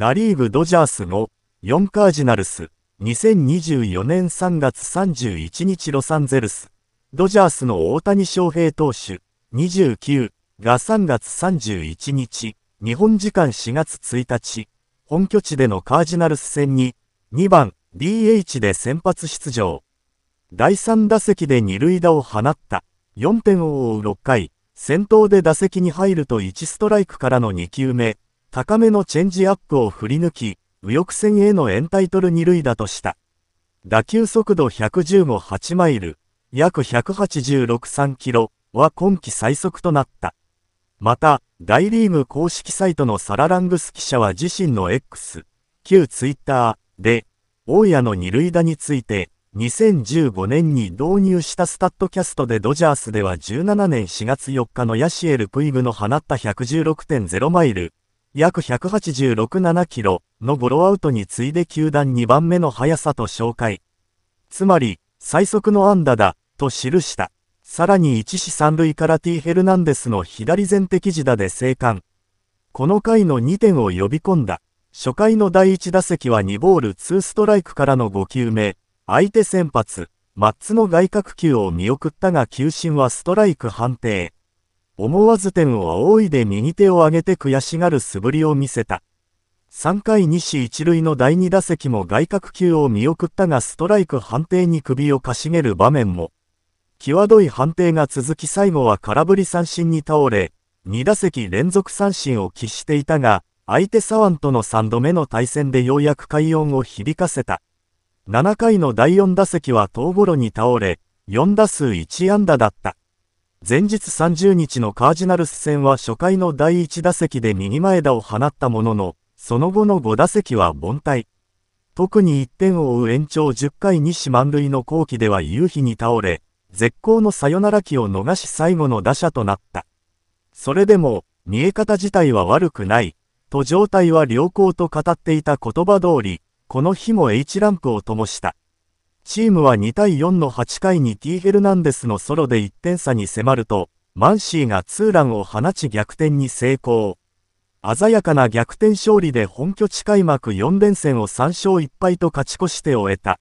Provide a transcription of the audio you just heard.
ナリーグドジャースの4カージナルス、2024年3月31日ロサンゼルス、ドジャースの大谷翔平投手、29が3月31日、日本時間4月1日、本拠地でのカージナルス戦に、2番 DH で先発出場。第3打席で二塁打を放った。4点を追う6回、先頭で打席に入ると1ストライクからの2球目、高めのチェンジアップを振り抜き、右翼線へのエンタイトル二塁打とした。打球速度110も8マイル、約186.3キロは今季最速となった。また、大リーグ公式サイトのサララングス記者は自身の X、旧ツイッターで、大谷の二塁打について、2015年に導入したスタッドキャストでドジャースでは17年4月4日のヤシエル・プイグの放った116.0マイル、約186.7キロのゴロアウトに次いで球団2番目の速さと紹介。つまり、最速の安打だ、と記した。さらに1死三塁からティ・ヘルナンデスの左前的地打で生還。この回の2点を呼び込んだ。初回の第1打席は2ボール2ストライクからの5球目、相手先発、マッツの外角球を見送ったが球審はストライク判定。思わず天を仰いで右手を上げて悔しがる素振りを見せた。3回西一塁の第2打席も外角球を見送ったがストライク判定に首をかしげる場面も。際どい判定が続き最後は空振り三振に倒れ、2打席連続三振を喫していたが、相手左腕との3度目の対戦でようやく快音を響かせた。7回の第4打席は遠頃に倒れ、4打数1安打だった。前日30日のカージナルス戦は初回の第1打席で右前田を放ったものの、その後の5打席は凡退。特に1点を追う延長10回西満塁の後期では夕日に倒れ、絶好のサヨナラ期を逃し最後の打者となった。それでも、見え方自体は悪くない、と状態は良好と語っていた言葉通り、この日も H ランプを灯した。チームは2対4の8回に T ヘルナンデスのソロで1点差に迫ると、マンシーがツーランを放ち逆転に成功。鮮やかな逆転勝利で本拠地開幕4連戦を3勝1敗と勝ち越して終えた。